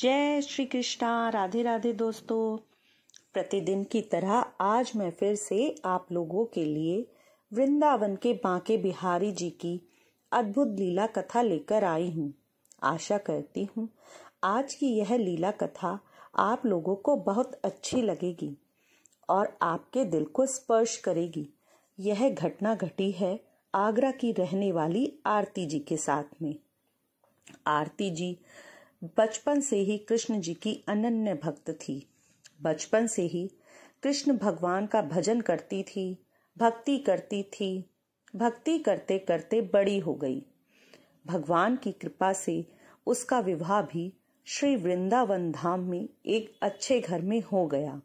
जय श्री कृष्णा राधे राधे दोस्तों प्रतिदिन की तरह आज मैं फिर से आप लोगों के लिए वृंदावन के बांके बिहारी जी की अद्भुत लीला कथा लेकर आई हूँ आशा करती हूँ आज की यह लीला कथा आप लोगों को बहुत अच्छी लगेगी और आपके दिल को स्पर्श करेगी यह घटना घटी है आगरा की रहने वाली आरती जी के साथ में आरती जी बचपन से ही कृष्ण जी की अनन्य भक्त थी बचपन से ही कृष्ण भगवान का भजन करती थी भक्ति करती थी भक्ति करते करते बड़ी हो गई भगवान की कृपा से उसका विवाह भी श्री वृंदावन धाम में एक अच्छे घर में हो गया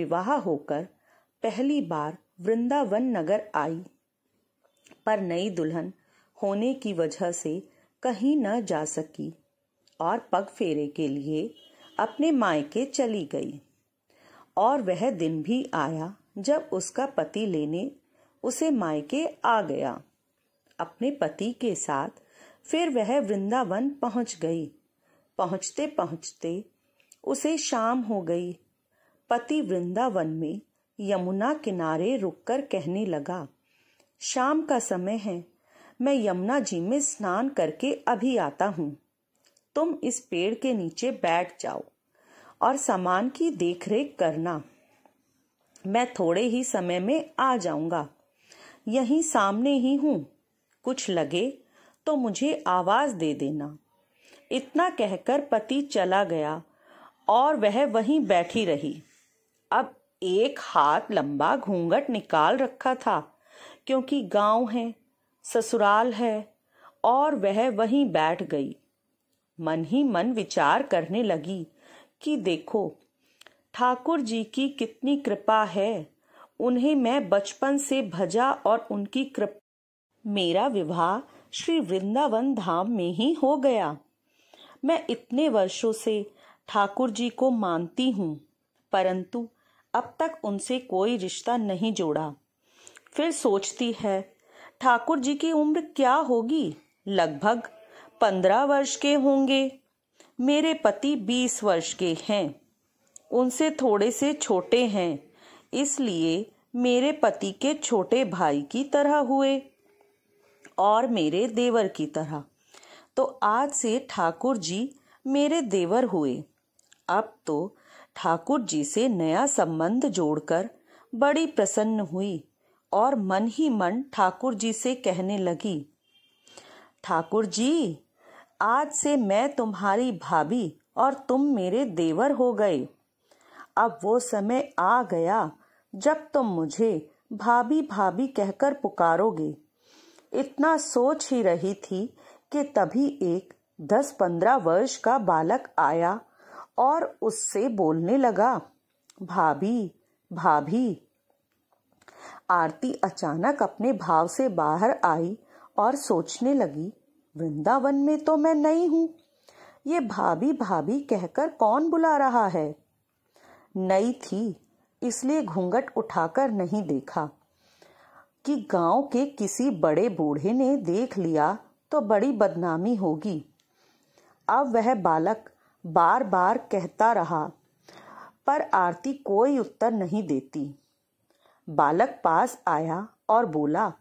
विवाह होकर पहली बार वृंदावन नगर आई पर नई दुल्हन होने की वजह से कहीं न जा सकी और पग फेरे के लिए अपने मायके चली गई और वह दिन भी आया जब उसका पति लेने उसे मायके आ गया अपने पति के साथ फिर वह वृंदावन पहुंच गई पहुंचते पहुंचते उसे शाम हो गई पति वृंदावन में यमुना किनारे रुककर कहने लगा शाम का समय है मैं यमुना जी में स्नान करके अभी आता हूँ तुम इस पेड़ के नीचे बैठ जाओ और सामान की देखरेख करना मैं थोड़े ही समय में आ जाऊंगा यही सामने ही हूं कुछ लगे तो मुझे आवाज दे देना इतना कहकर पति चला गया और वह वहीं बैठी रही अब एक हाथ लंबा घूंघट निकाल रखा था क्योंकि गांव है ससुराल है और वह वहीं बैठ गई मन ही मन विचार करने लगी कि देखो ठाकुर जी की कितनी कृपा है उन्हें मैं बचपन से भजा और उनकी कृपा मेरा विवाह श्री वृंदावन धाम में ही हो गया मैं इतने वर्षों से ठाकुर जी को मानती हूँ परंतु अब तक उनसे कोई रिश्ता नहीं जोड़ा फिर सोचती है ठाकुर जी की उम्र क्या होगी लगभग पंद्रह वर्ष के होंगे मेरे पति बीस वर्ष के हैं उनसे थोड़े से छोटे हैं इसलिए मेरे पति के छोटे भाई की तरह हुए और मेरे देवर की तरह तो आज से ठाकुर जी मेरे देवर हुए अब तो ठाकुर जी से नया संबंध जोड़कर बड़ी प्रसन्न हुई और मन ही मन ठाकुर जी से कहने लगी ठाकुर जी आज से मैं तुम्हारी भाभी और तुम मेरे देवर हो गए अब वो समय आ गया जब तुम मुझे भाभी भाभी कहकर पुकारोगे इतना सोच ही रही थी कि तभी एक दस पंद्रह वर्ष का बालक आया और उससे बोलने लगा भाभी भाभी आरती अचानक अपने भाव से बाहर आई और सोचने लगी वृंदावन में तो मैं नहीं हूं ये भाभी भाभी कहकर कौन बुला रहा है नई थी इसलिए घूंघट उठाकर नहीं देखा कि गांव के किसी बड़े बूढ़े ने देख लिया तो बड़ी बदनामी होगी अब वह बालक बार बार कहता रहा पर आरती कोई उत्तर नहीं देती बालक पास आया और बोला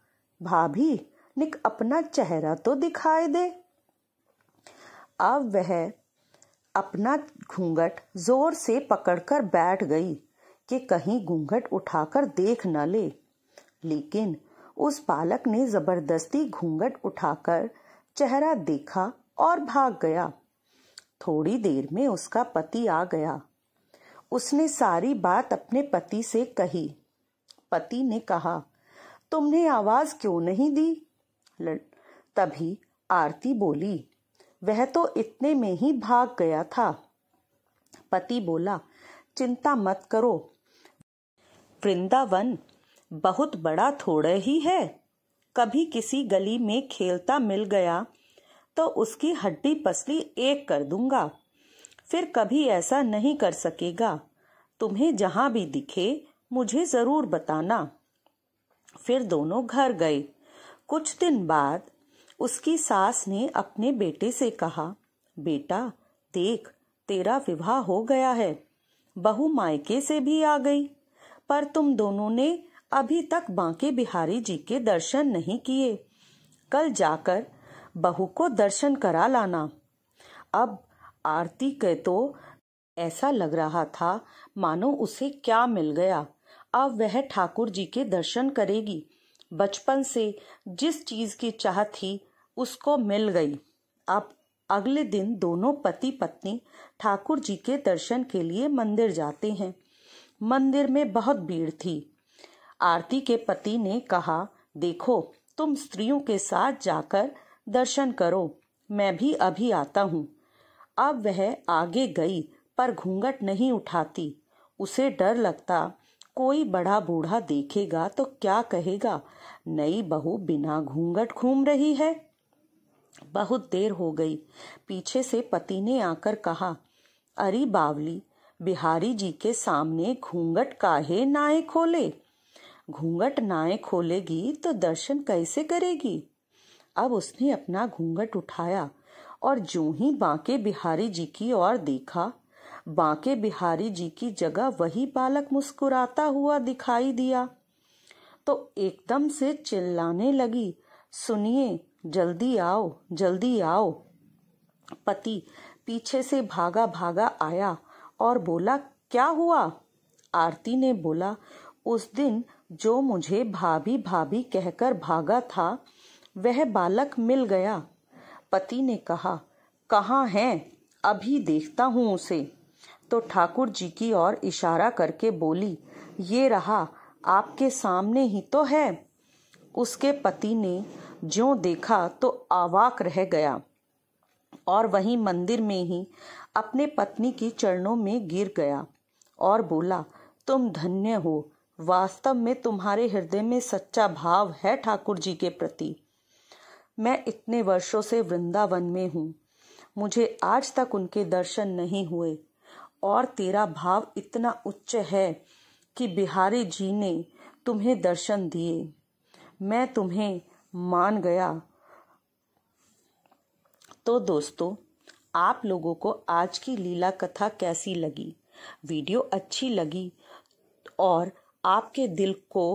भाभी निक अपना चेहरा तो दिखाई दे अब वह अपना घूंघट जोर से पकड़कर बैठ गई कि कहीं घूंघट उठाकर देख न ले लेकिन उस बालक ने जबरदस्ती घूंघट उठाकर चेहरा देखा और भाग गया थोड़ी देर में उसका पति आ गया उसने सारी बात अपने पति से कही पति ने कहा तुमने आवाज क्यों नहीं दी तभी आरती बोली वह तो इतने में ही भाग गया था पति बोला चिंता मत करो वृंदावन बहुत बड़ा थोड़ा ही है कभी किसी गली में खेलता मिल गया तो उसकी हड्डी पसली एक कर दूंगा फिर कभी ऐसा नहीं कर सकेगा तुम्हें जहां भी दिखे मुझे जरूर बताना फिर दोनों घर गए कुछ दिन बाद उसकी सास ने अपने बेटे से कहा बेटा देख तेरा विवाह हो गया है बहू मायके से भी आ गई पर तुम दोनों ने अभी तक बांके बिहारी जी के दर्शन नहीं किए कल जाकर बहू को दर्शन करा लाना अब आरती के तो ऐसा लग रहा था मानो उसे क्या मिल गया अब वह ठाकुर जी के दर्शन करेगी बचपन से जिस चीज़ की चाह थी उसको मिल गई अब अगले दिन दोनों पति पत्नी ठाकुर जी के दर्शन के लिए मंदिर जाते हैं मंदिर में बहुत भीड़ थी आरती के पति ने कहा देखो तुम स्त्रियों के साथ जाकर दर्शन करो मैं भी अभी आता हूँ अब वह आगे गई पर घूंघट नहीं उठाती उसे डर लगता कोई बड़ा बूढ़ा देखेगा तो क्या कहेगा नई बहू बिना घूंघट घूम रही है बहुत देर हो गई पीछे से पति ने आकर कहा अरे बावली बिहारी जी के सामने घूंघट काहे नाए खोले घूंघट नाए खोलेगी तो दर्शन कैसे करेगी अब उसने अपना घूंघट उठाया और जो ही बांके बिहारी जी की ओर देखा बांके बिहारी जी की जगह वही बालक मुस्कुराता हुआ दिखाई दिया तो एकदम से चिल्लाने लगी सुनिए जल्दी आओ जल्दी आओ पति पीछे से भागा भागा आया और बोला क्या हुआ आरती ने बोला उस दिन जो मुझे भाभी भाभी कहकर भागा था वह बालक मिल गया पति ने कहा कहाँ है अभी देखता हूँ उसे तो ठाकुर जी की ओर इशारा करके बोली ये रहा आपके सामने ही तो है उसके पति ने जो देखा तो आवाक रह गया और वहीं मंदिर में ही अपने पत्नी के चरणों में गिर गया और बोला तुम धन्य हो वास्तव में तुम्हारे हृदय में सच्चा भाव है ठाकुर जी के प्रति मैं इतने वर्षों से वृंदावन में हूँ मुझे आज तक उनके दर्शन नहीं हुए और तेरा भाव इतना उच्च है कि बिहारी जी ने तुम्हें दर्शन दिए मैं तुम्हें मान गया तो दोस्तों आप लोगों को आज की लीला कथा कैसी लगी वीडियो अच्छी लगी और आपके दिल को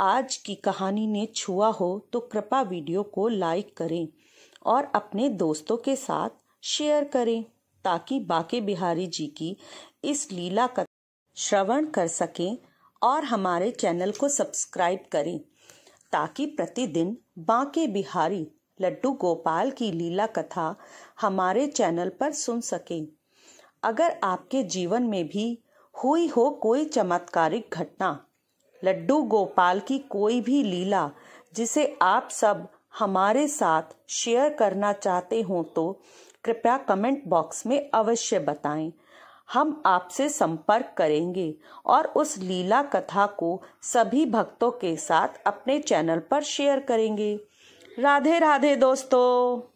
आज की कहानी ने छुआ हो तो कृपा वीडियो को लाइक करें और अपने दोस्तों के साथ शेयर करें ताकि बाके बिहारी जी की इस लीला कथा श्रवण कर सकें और हमारे चैनल को सब्सक्राइब करें ताकि प्रतिदिन बांके बिहारी लड्डू गोपाल की लीला कथा हमारे चैनल पर सुन सकें अगर आपके जीवन में भी हुई हो कोई चमत्कारिक घटना लड्डू गोपाल की कोई भी लीला जिसे आप सब हमारे साथ शेयर करना चाहते हो तो कृपया कमेंट बॉक्स में अवश्य बताएं हम आपसे संपर्क करेंगे और उस लीला कथा को सभी भक्तों के साथ अपने चैनल पर शेयर करेंगे राधे राधे दोस्तों